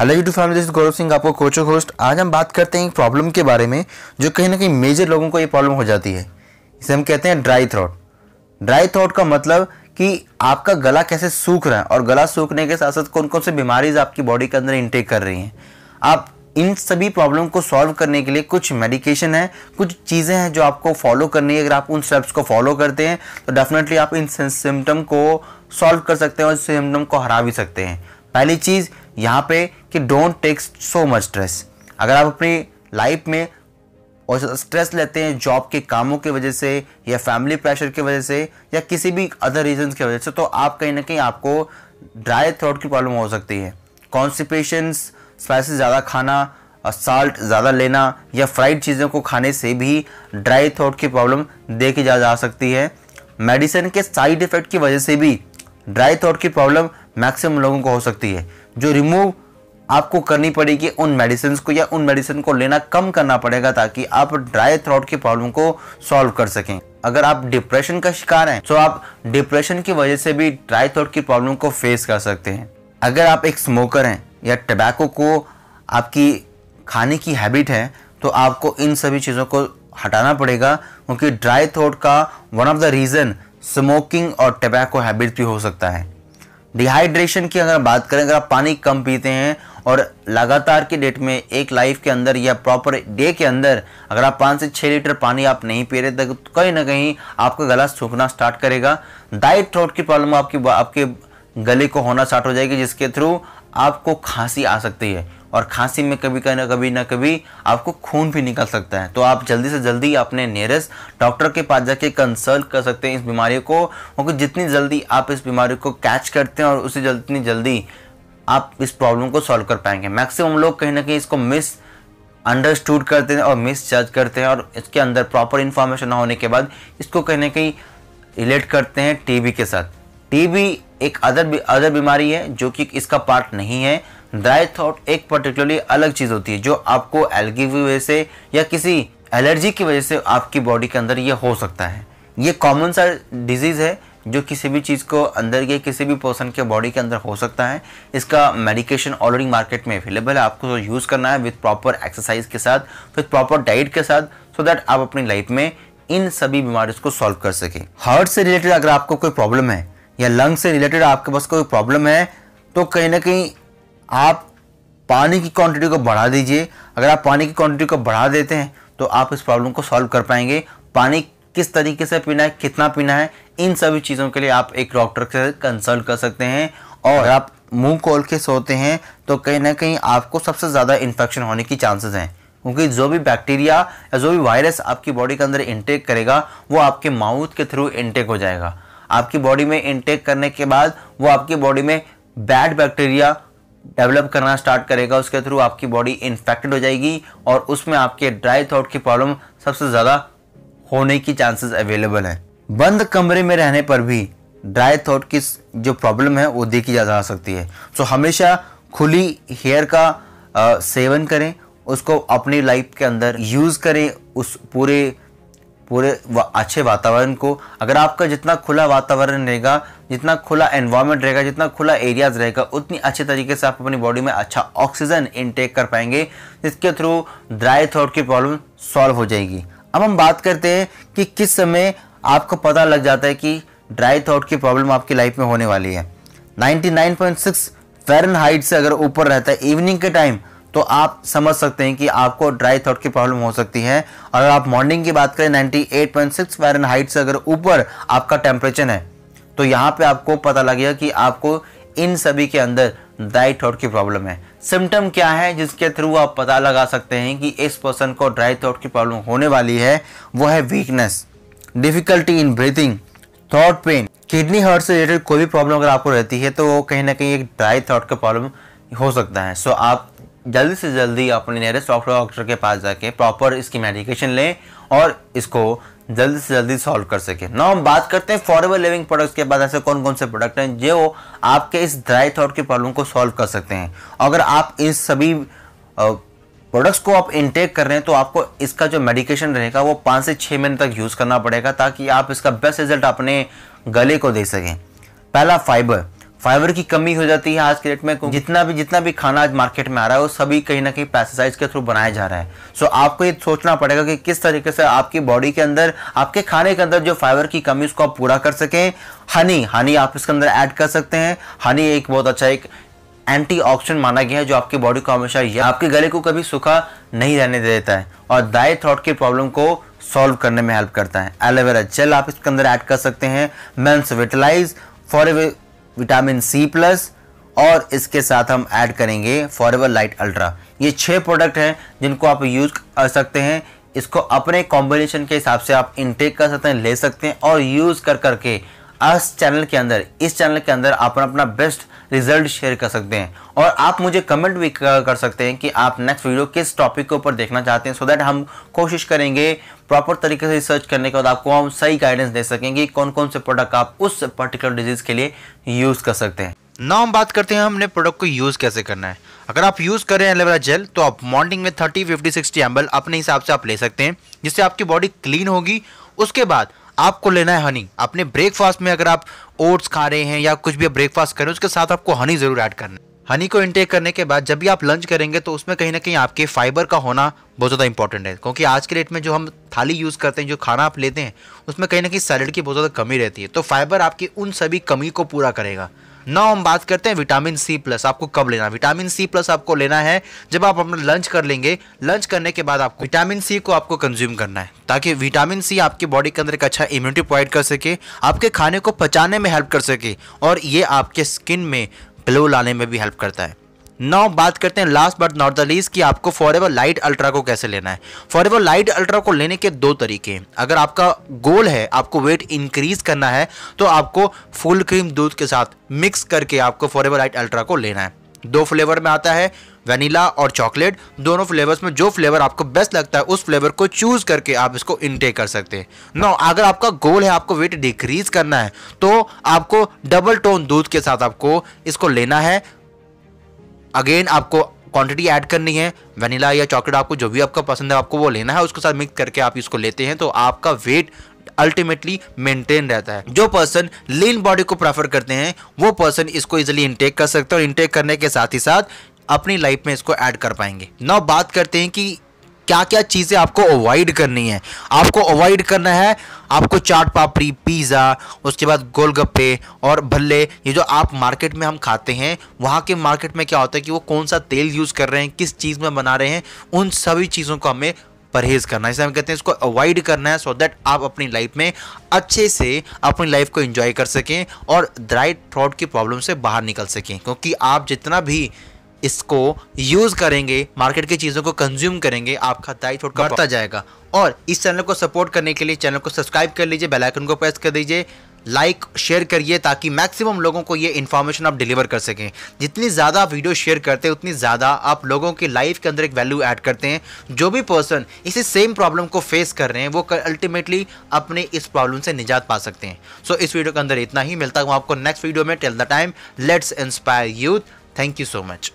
hello YouTube family this Gaurav Singh आपको कोचो host आज हम बात करते हैं एक प्रॉब्लम के बारे में जो कहीं ना कहीं मेजर लोगों को ये प्रॉब्लम हो जाती है इसे हम कहते हैं ड्राई थ्रोट ड्राई थ्रोट का मतलब कि आपका गला कैसे सूख रहा है और गला सूखने के साथ साथ कौन कौन सी बीमारीज आपकी बॉडी के अंदर इंटेक कर रही हैं आप इन सभी प्रॉब्लम को सॉल्व करने के लिए कुछ मेडिकेशन है कुछ चीज़ें हैं जो आपको फॉलो करनी है अगर आप उन स्टेप्स को फॉलो करते हैं तो डेफिनेटली आप इन सिम्टम को सॉल्व कर सकते हैं और सिम्टम को हरा भी सकते हैं पहली चीज़ यहाँ पे कि don't take so much stress अगर आप अपनी लाइफ में और स्ट्रेस लेते हैं जॉब के कामों की वजह से या फैमिली प्रेशर की वजह से या किसी भी अदर रीजन की वजह से तो आप कहीं ना कहीं आपको ड्राई थ्रोट की प्रॉब्लम हो सकती है कॉन्स्टिपेशंस स्पाइसेस ज़्यादा खाना साल्ट ज़्यादा लेना या फ्राइड चीज़ों को खाने से भी ड्राई थ्रोट की प्रॉब्लम देखी जा, जा सकती है मेडिसिन के साइड इफ़ेक्ट की वजह से भी ड्राई थ्रोट की प्रॉब्लम मैक्सिमम लोगों को हो सकती है जो रिमूव आपको करनी पड़ेगी उन मेडिसिन को या उन मेडिसिन को लेना कम करना पड़ेगा ताकि आप ड्राई थ्रॉट की प्रॉब्लम को सॉल्व कर सकें अगर आप डिप्रेशन का शिकार हैं तो आप डिप्रेशन की वजह से भी ड्राई थ्रॉट की प्रॉब्लम को फेस कर सकते हैं अगर आप एक स्मोकर हैं या टबैको को आपकी खाने की हैबिट है तो आपको इन सभी चीज़ों को हटाना पड़ेगा क्योंकि ड्राई थ्रोट का one of the reason smoking और टबैको हैबिट भी हो सकता है डिहाइड्रेशन की अगर बात करें अगर आप पानी कम पीते हैं और लगातार की डेट में एक लाइफ के अंदर या प्रॉपर डे के अंदर अगर आप पाँच से छः लीटर पानी आप नहीं पी रहे तो कहीं ना कहीं आपका गला सूखना स्टार्ट करेगा डाइट थ्रोट की प्रॉब्लम आपकी आपके गले को होना स्टार्ट हो जाएगी जिसके थ्रू आपको खांसी आ सकती है और खांसी में कभी ना कभी ना कभी आपको खून भी निकल सकता है तो आप जल्दी से जल्दी अपने नियरेस्ट डॉक्टर के पास जाके कंसल्ट कर सकते हैं इस बीमारी को क्योंकि जितनी जल्दी आप इस बीमारी को कैच करते हैं और उसे जितनी जल्दी आप इस प्रॉब्लम को सॉल्व कर पाएंगे मैक्सिमम लोग कहीं ना कहीं इसको मिस अंडरस्टूड करते हैं और मिस जज करते हैं और इसके अंदर प्रॉपर इन्फॉर्मेशन ना होने के बाद इसको कहीं ना कहीं रिलेट करते हैं टीबी के साथ टीबी एक अदर भी, अदर बीमारी है जो कि इसका पार्ट नहीं है ड्राई थ्रोट एक पर्टिकुलरली अलग चीज़ होती है जो आपको एलगी की वजह से या किसी एलर्जी की वजह से आपकी बॉडी के अंदर ये हो सकता है ये कॉमन सा डिजीज़ है जो किसी भी चीज़ को अंदर के किसी भी पर्सन के बॉडी के अंदर हो सकता है इसका मेडिकेशन ऑलरेडी मार्केट में अवेलेबल है आपको यूज़ करना है विथ प्रॉपर एक्सरसाइज के साथ विथ प्रॉपर डाइट के साथ सो दैट आप अपनी लाइफ में इन सभी बीमारियों को सॉल्व कर सकें हार्ट से रिलेटेड अगर आपको कोई प्रॉब्लम है या लंग से रिलेटेड आपके पास कोई प्रॉब्लम है तो कहीं ना कहीं आप पानी की क्वांटिटी को बढ़ा दीजिए अगर आप पानी की क्वांटिटी को बढ़ा देते हैं तो आप इस प्रॉब्लम को सॉल्व कर पाएंगे पानी किस तरीके से पीना है कितना पीना है इन सभी चीज़ों के लिए आप एक डॉक्टर से कंसल्ट कर सकते हैं और आप मुंह खोल के सोते हैं तो कहीं ना कहीं आपको सबसे ज़्यादा इन्फेक्शन होने की चांसेस हैं क्योंकि जो भी बैक्टीरिया या जो भी वायरस आपकी बॉडी के अंदर इंटेक करेगा वो आपके माउथ के थ्रू इंटेक हो जाएगा आपकी बॉडी में इनटेक करने के बाद वो आपकी बॉडी में बैड बैक्टीरिया डेवलप करना स्टार्ट करेगा उसके थ्रू आपकी बॉडी इन्फेक्टेड हो जाएगी और उसमें आपके ड्राई थ्रोट की प्रॉब्लम सबसे ज़्यादा होने की चांसेस अवेलेबल हैं बंद कमरे में रहने पर भी ड्राई थ्रोट की जो प्रॉब्लम है वो देखी जा, सकती है सो so, हमेशा खुली हेयर का आ, सेवन करें उसको अपनी लाइफ के अंदर यूज़ करें उस पूरे पूरे वा, अच्छे वातावरण को अगर आपका जितना खुला वातावरण रहेगा जितना खुला एनवायरमेंट रहेगा जितना खुला एरियाज रहेगा उतनी अच्छे तरीके से आप अपनी बॉडी में अच्छा ऑक्सीजन इनटेक कर पाएंगे जिसके थ्रू ड्राई थ्रोट की प्रॉब्लम सॉल्व हो जाएगी अब हम बात करते हैं कि किस समय आपको पता लग जाता है कि ड्राई थ्रोट की प्रॉब्लम आपकी लाइफ में होने वाली है 99.6 नाइन से अगर ऊपर रहता है इवनिंग के टाइम तो आप समझ सकते हैं कि आपको ड्राई थ्रोट की प्रॉब्लम हो सकती है और आप मॉर्निंग की बात करें 98.6 पॉइंट हाइट से अगर ऊपर आपका टेम्परेचर है तो यहाँ पे आपको पता लगेगा कि आपको इन सभी के अंदर ड्राई थ्रोट की प्रॉब्लम है सिम्टम क्या है जिसके थ्रू आप पता लगा सकते हैं कि इस पर्सन को ड्राई थ्रोट की प्रॉब्लम होने वाली है वो है weakness difficulty in breathing throat pain kidney hurt से रिलेटेड कोई भी प्रॉब्लम अगर आपको रहती है तो वो कहीं ना कहीं एक ड्राई थ्रॉट का प्रॉब्लम हो सकता है सो so, आप जल्दी से जल्दी अपने नियरेस्ट डॉक्टर डॉक्टर के पास जाके प्रॉपर इसकी मेडिकेशन लें और इसको जल्दी से जल्दी सॉल्व कर सके ना हम बात करते हैं फॉर एवर लिविंग प्रोडक्ट्स के बाद ऐसे कौन कौन से प्रोडक्ट हैं जो आपके इस ड्राई थॉट की प्रॉब्लम को सॉल्व कर सकते हैं अगर आप इस सभी प्रोडक्ट्स को आप इनटेक कर रहे हैं तो आपको इसका जो मेडिकेशन रहेगा वो पाँच से छः महीने तक यूज़ करना पड़ेगा ताकि आप इसका बेस्ट रिजल्ट अपने गले को दे सकें पहला फाइबर फाइबर की कमी हो जाती है आज के डेट में जितना भी जितना भी खाना आज मार्केट में आ रहा है वो सभी कहीं ना कहीं पैसेसाइज के थ्रू बनाया जा रहा है सो so, आपको ये सोचना पड़ेगा कि किस तरीके से आपकी बॉडी के अंदर आपके खाने के अंदर जो फाइबर की कमी उसको आप पूरा कर सकें हनी हनी आप इसके अंदर ऐड कर सकते हैं हनी एक बहुत अच्छा एक एंटीऑक्सीडेंट माना गया है जो आपकी बॉडी को हमेशा आपके गले को कभी सूखा नहीं रहने देता है और दाई थ्रॉट की प्रॉब्लम को सॉल्व करने में हेल्प करता है एलोवेरा जेल आप इसके अंदर ऐड कर सकते हैं men's vitalize for vitamin C plus और इसके साथ हम ऐड करेंगे फॉरवर लाइट अल्ट्रा ये छः प्रोडक्ट हैं जिनको आप यूज कर सकते हैं इसको अपने कॉम्बिनेशन के हिसाब से आप इनटेक कर सकते हैं ले सकते हैं और यूज़ कर करके इस चैनल के अंदर इस चैनल के अंदर आप अपना बेस्ट रिजल्ट शेयर कर सकते हैं और आप मुझे कमेंट भी कर सकते हैं कि आप नेक्स्ट वीडियो किस टॉपिक के ऊपर देखना चाहते हैं सो so दैट हम कोशिश करेंगे प्रॉपर तरीके से रिसर्च करने के बाद आपको हम सही गाइडेंस दे सकेंगे कौन कौन से प्रोडक्ट आप उस पर्टिकुलर डिजीज़ के लिए यूज़ कर सकते हैं नाउ हम बात करते हैं हमने प्रोडक्ट को यूज़ कैसे करना है अगर आप यूज़ कर रहे हैं एलोवेरा जेल तो आप मॉर्निंग में थर्टी फिफ्टी सिक्सटी एम अपने हिसाब से आप ले सकते हैं जिससे आपकी बॉडी क्लीन होगी उसके बाद आपको लेना है हनी अपने ब्रेकफास्ट में अगर आप ओट्स खा रहे हैं या कुछ भी ब्रेकफास्ट कर रहे हैं उसके साथ आपको हनी ज़रूर ऐड करना है हनी को इंटेक करने के बाद जब भी आप लंच करेंगे तो उसमें कहीं ना कहीं आपके फाइबर का होना बहुत ज़्यादा इंपॉर्टेंट है क्योंकि आज के डेट में जो हम थाली यूज़ करते हैं जो खाना आप लेते हैं उसमें कहीं ना कहीं सैलड की बहुत ज़्यादा कमी रहती है तो फाइबर आपकी उन सभी कमी को पूरा करेगा नौ हम बात करते हैं विटामिन सी प्लस आपको कब लेना विटामिन सी प्लस आपको लेना है जब आप अपना लंच कर लेंगे लंच करने के बाद आपको विटामिन सी को आपको कंज्यूम करना है ताकि विटामिन सी आपके बॉडी के अंदर एक अच्छा इम्यूनिटी प्रोवाइड कर सके आपके खाने को पचाने में हेल्प कर सके और ये आपके स्किन में ग्लो लाने में भी हेल्प करता है नाउ बात करते हैं last but not the least कि आपको फॉर एवर लाइट अल्ट्रा को कैसे लेना है फॉर एवर लाइट अल्ट्रा को लेने के दो तरीके हैं अगर आपका गोल है आपको वेट इंक्रीज करना है तो आपको फुल क्रीम दूध के साथ मिक्स करके आपको फॉर एवर लाइट अल्ट्रा को लेना है दो फ्लेवर में आता है वनीला और चॉकलेट दोनों फ्लेवर्स में जो फ्लेवर आपको बेस्ट लगता है उस फ्लेवर को चूज करके आप इसको इनटेक कर सकते हैं नो अगर आपका गोल है आपको वेट डिक्रीज करना है तो आपको डबल टोन दूध के साथ आपको इसको लेना है अगेन आपको क्वांटिटी ऐड करनी है वनीला या चॉकलेट आपको जो भी आपका पसंद है आपको वो लेना है उसके साथ मिक्स करके आप इसको लेते हैं तो आपका वेट अल्टीमेटली मेंटेन रहता है जो पर्सन लीन बॉडी को प्रेफर करते हैं वो पर्सन इसको इजिली इंटेक कर सकते हैं और इनटेक करने के साथ ही साथ अपनी लाइफ में इसको ऐड कर पाएंगे नौ बात करते हैं कि क्या क्या चीज़ें आपको अवॉइड करनी है आपको अवॉइड करना है आपको चाट पापड़ी पिज़्ज़ा उसके बाद गोलगप्पे और भल्ले ये जो आप मार्केट में हम खाते हैं वहाँ के मार्केट में क्या होता है कि वो कौन सा तेल यूज़ कर रहे हैं किस चीज़ में बना रहे हैं उन सभी चीज़ों को हमें परहेज करना है इसे हम कहते हैं इसको अवॉइड करना है सो so दैट आप अपनी लाइफ में अच्छे से अपनी लाइफ को एंजॉय कर सकें और ड्राई फ्रॉड की प्रॉब्लम से बाहर निकल सकें क्योंकि आप जितना भी इसको यूज़ करेंगे मार्केट की चीज़ों को कंज्यूम करेंगे आपका छोटा बढ़ता जाएगा और इस चैनल को सपोर्ट करने के लिए चैनल को सब्सक्राइब कर लीजिए बेल आइकन को प्रेस कर दीजिए लाइक शेयर करिए ताकि मैक्सिमम लोगों को ये इन्फॉर्मेशन आप डिलीवर कर सकें जितनी ज़्यादा आप वीडियो शेयर करते हैं उतनी ज़्यादा आप लोगों की लाइफ के अंदर एक वैल्यू ऐड करते हैं जो भी पर्सन इसी सेम प्रॉब्लम को फेस कर रहे हैं वो अल्टीमेटली अपने इस प्रॉब्लम से निजात पा सकते हैं सो so, इस वीडियो के अंदर इतना ही मिलता हूँ आपको नेक्स्ट वीडियो में tell the time let's inspire youth thank you so much